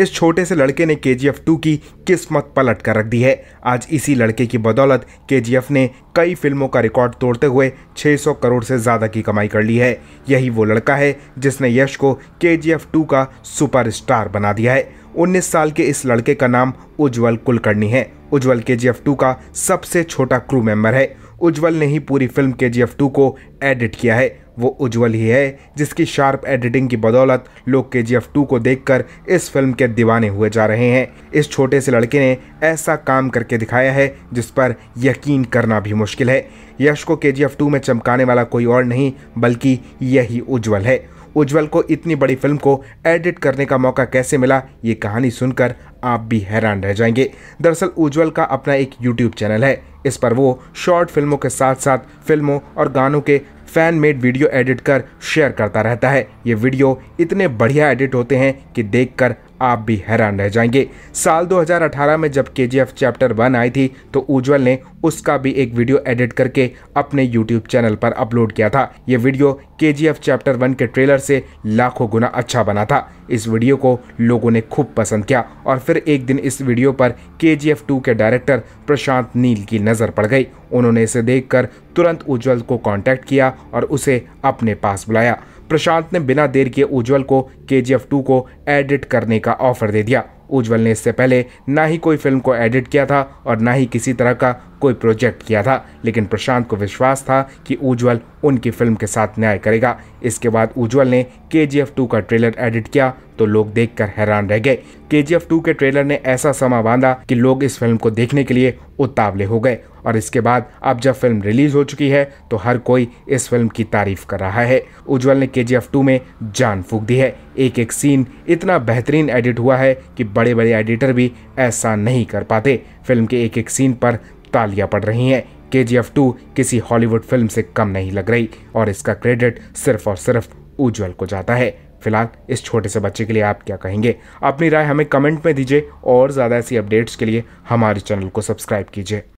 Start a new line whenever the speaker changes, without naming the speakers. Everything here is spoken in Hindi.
इस छोटे से लड़के ने के जी एफ टू की किस्मत पलट कर रख दी है आज इसी लड़के की बदौलत के जी एफ ने कई फिल्मों का रिकॉर्ड तोड़ते हुए 600 करोड़ से ज़्यादा की कमाई कर ली है यही वो लड़का है जिसने यश को के जी एफ टू का सुपरस्टार बना दिया है उन्नीस साल के इस लड़के का नाम उज्जवल कुलकर्णी है उज्जवल के जी एफ टू का सबसे छोटा क्रू मेंबर है उज्जवल ने ही पूरी film K G F two को एडिट किया है वो उज्जवल ही है जिसकी शार्प एडिटिंग की बदौलत लोग के जी एफ टू को देखकर इस फिल्म के दीवाने हुए जा रहे हैं इस छोटे से लड़के ने ऐसा काम करके दिखाया है जिस पर यकीन करना भी मुश्किल है यश को के जी एफ टू में चमकाने वाला कोई और नहीं बल्कि यही उज्जवल है उज्जवल को इतनी बड़ी फिल्म को एडिट करने का मौका कैसे मिला ये कहानी सुनकर आप भी हैरान रह जाएंगे दरअसल उज्जवल का अपना एक यूट्यूब चैनल है इस पर वो शॉर्ट फिल्मों के साथ साथ फिल्मों और गानों के फैन मेड वीडियो एडिट कर शेयर करता रहता है ये वीडियो इतने बढ़िया एडिट होते हैं कि देखकर आप भी हैरान रह जाएंगे साल 2018 में जब के चैप्टर वन आई थी तो उज्जवल ने उसका भी एक वीडियो एडिट करके अपने यूट्यूब चैनल पर अपलोड किया था ये वीडियो के चैप्टर वन के ट्रेलर से लाखों गुना अच्छा बना था इस वीडियो को लोगों ने खूब पसंद किया और फिर एक दिन इस वीडियो पर के जी के डायरेक्टर प्रशांत नील की नज़र पड़ गई उन्होंने इसे देखकर तुरंत उज्जवल को कांटेक्ट किया और उसे अपने पास बुलाया प्रशांत ने बिना देर के उज्जवल को के जी एफ टू को एडिट करने का ऑफर दे दिया उज्जवल ने इससे पहले ना ही कोई फिल्म को एडिट किया था और ना ही किसी तरह का कोई प्रोजेक्ट किया था लेकिन प्रशांत को विश्वास था कि उज्जवल उनकी फिल्म के साथ न्याय करेगा इसके बाद उज्जवल ने के जी एफ टू का ट्रेलर एडिट किया तो लोग देखकर हैरान रह गए के जी एफ टू के ट्रेलर ने ऐसा समा बांधा कि लोग इस फिल्म को देखने के लिए उतावले हो गए और इसके बाद अब जब फिल्म रिलीज हो चुकी है तो हर कोई इस फिल्म की तारीफ कर रहा है उज्जवल ने के जी एफ टू में जान फूक दी है एक एक सीन इतना बेहतरीन एडिट हुआ है कि बड़े बड़े एडिटर भी ऐसा नहीं कर पाते फिल्म के एक एक सीन पर तालियां पड़ रही हैं के जी एफ टू किसी हॉलीवुड फिल्म से कम नहीं लग रही और इसका क्रेडिट सिर्फ और सिर्फ उज्जवल को जाता है फिलहाल इस छोटे से बच्चे के लिए आप क्या कहेंगे अपनी राय हमें कमेंट में दीजिए और ज़्यादा ऐसी अपडेट्स के लिए हमारे चैनल को सब्सक्राइब कीजिए